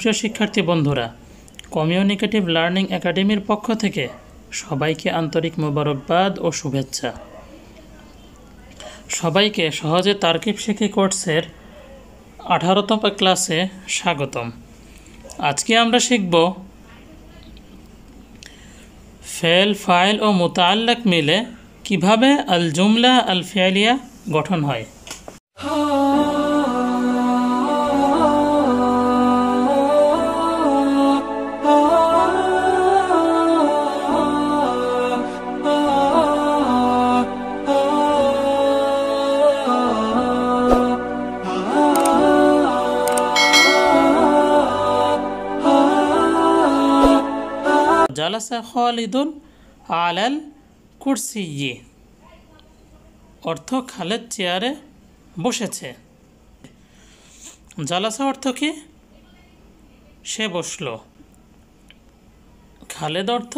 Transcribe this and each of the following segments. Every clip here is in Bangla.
প্রিয় শিক্ষার্থী বন্ধুরা কমিউনিকেটিভ লার্নিং একাডেমির পক্ষ থেকে সবাইকে আন্তরিক মোবারকবাদ ও শুভেচ্ছা সবাইকে সহজে তার্কিব শিখি কোর্সের আঠারোতম ক্লাসে স্বাগতম আজকে আমরা শিখব ফেল ফাইল ও মোতাল্লাক মিলে কিভাবে আল জুমলা আল ফেয়ালিয়া গঠন হয় জালাসা খালিদুন আলাল ইয়ে অর্থ খালেদ চেয়ারে বসেছে জালাসা অর্থ কি সে বসল খালেদ অর্থ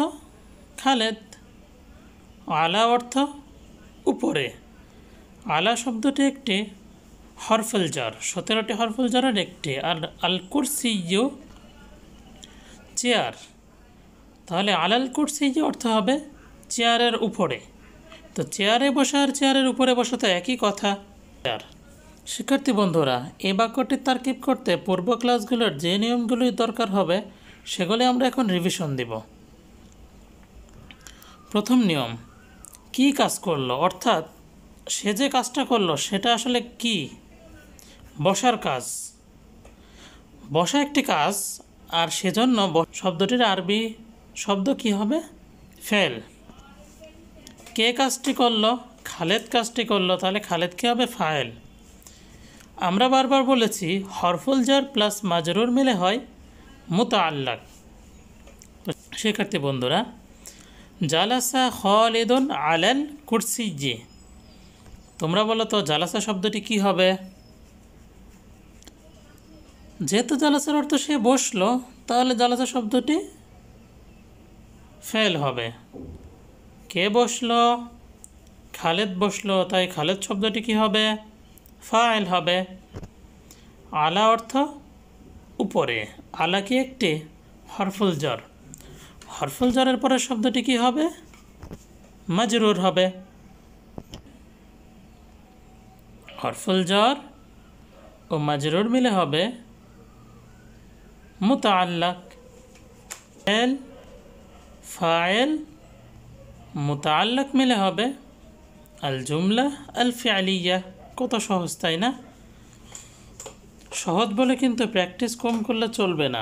খালেদ আলা অর্থ উপরে আলা শব্দটি একটি হরফেল জার সতেরোটি হরফুল জারের একটি আর আল কুরসিও চেয়ার তাহলে আলাল কুর্সি যে অর্থ হবে চেয়ারের উপরে তো চেয়ারে বসা আর চেয়ারের উপরে বসা তো একই কথা চেয়ার শিক্ষার্থী বন্ধুরা এই বাক্যটি তারকিব করতে পূর্ব ক্লাসগুলোর যে নিয়মগুলি দরকার হবে সেগুলি আমরা এখন রিভিশন দিব প্রথম নিয়ম কি কাজ করলো অর্থাৎ সে যে কাজটা করলো সেটা আসলে কি বসার কাজ বসা একটি কাজ আর সেজন্য শব্দটির আরবি শব্দ কি হবে ফেল কে কাজটি করলো খালেদ কাজটি করলো তাহলে খালেদ কি হবে ফাইল আমরা বারবার বলেছি হরফুল জার প্লাস মাজরুর মিলে হয় মুতা আল্লাক শিক্ষার্থী বন্ধুরা জালাসা খলেদন আলেল কুরসি জি তোমরা বলো তো জালাসা শব্দটি কি হবে যেহেতু জালাসার অর্থ সে বসলো তাহলে জালাসা শব্দটি ফেল হবে কে বসল খালেদ বসলো তাই খালেদ শব্দটি কি হবে ফাইল হবে আলা অর্থ উপরে আলা কি একটি হরফুল জ্বর হরফুল জ্বরের পরে শব্দটি কি হবে মাজরুর হবে হরফুল জ্বর ও মাজরুর মিলে হবে মোতা আল্লাক এল ফায়েল মোতাল্লাক মিলে হবে আল জুমলা আল ফিয়ালিয়া কত সহজ তাই না সহজ বলে কিন্তু প্র্যাকটিস কম করলে চলবে না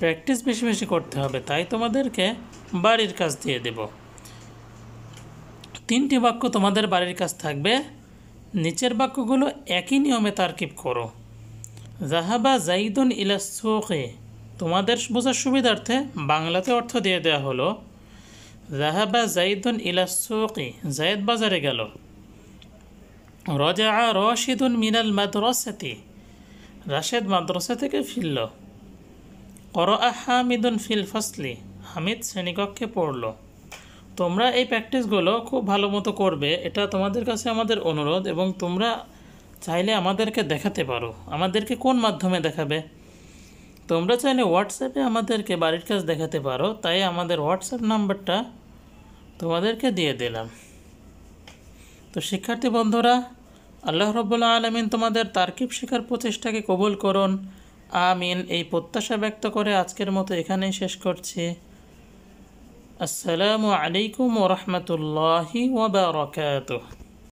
প্র্যাকটিস বেশি বেশি করতে হবে তাই তোমাদেরকে বাড়ির কাজ দিয়ে দেব তিনটি বাক্য তোমাদের বাড়ির কাজ থাকবে নিচের বাক্যগুলো একই নিয়মে তারকিব করো জাহাবা জাইদুন ইলাসুখে তোমাদের বোঝার সুবিধার্থে বাংলাতে অর্থ দিয়ে দেওয়া হলো জাহাবা জাইদুন ইলাসুকি জায়েদ বাজারে গেল রজা রশিদুন মিনাল মাদ্রসাতি রাশেদ মাদ্রাসা থেকে ফিরল কর হামিদুন ফিল ফসলি হামিদ শ্রেণীকক্ষে পড়ল তোমরা এই প্র্যাকটিসগুলো খুব ভালো মতো করবে এটা তোমাদের কাছে আমাদের অনুরোধ এবং তোমরা চাইলে আমাদেরকে দেখাতে পারো আমাদেরকে কোন মাধ্যমে দেখাবে তোমরা চাইলে হোয়াটসঅ্যাপে আমাদেরকে বাড়ির কাজ দেখাতে পারো তাই আমাদের হোয়াটসঅ্যাপ নাম্বারটা তোমাদেরকে দিয়ে দিলাম তো শিক্ষার্থী বন্ধুরা আল্লাহ রব্বুল্লা আলমিন তোমাদের তারকিব শেখার প্রচেষ্টাকে কবুল করুন আমিন এই প্রত্যাশা ব্যক্ত করে আজকের মতো এখানেই শেষ করছি আসসালামু আলাইকুম ওরহমতুল্লাহি ওবরাকাতুহ